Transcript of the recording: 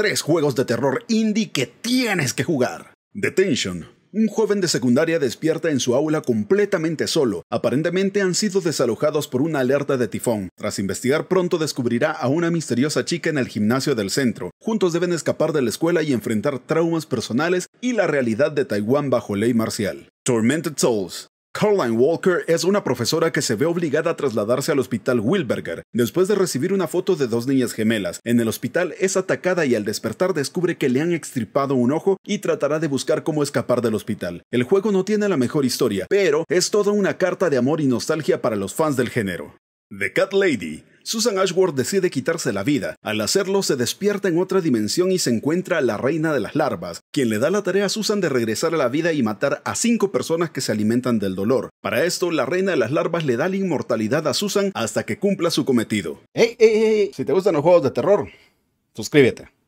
tres juegos de terror indie que tienes que jugar. Detention. Un joven de secundaria despierta en su aula completamente solo. Aparentemente han sido desalojados por una alerta de tifón. Tras investigar pronto descubrirá a una misteriosa chica en el gimnasio del centro. Juntos deben escapar de la escuela y enfrentar traumas personales y la realidad de Taiwán bajo ley marcial. Tormented Souls Caroline Walker es una profesora que se ve obligada a trasladarse al hospital Wilberger después de recibir una foto de dos niñas gemelas. En el hospital es atacada y al despertar descubre que le han extirpado un ojo y tratará de buscar cómo escapar del hospital. El juego no tiene la mejor historia, pero es toda una carta de amor y nostalgia para los fans del género. The Cat Lady Susan Ashworth decide quitarse la vida. Al hacerlo, se despierta en otra dimensión y se encuentra a la reina de las larvas, quien le da la tarea a Susan de regresar a la vida y matar a cinco personas que se alimentan del dolor. Para esto, la reina de las larvas le da la inmortalidad a Susan hasta que cumpla su cometido. ey, ey! Si te gustan los juegos de terror, suscríbete.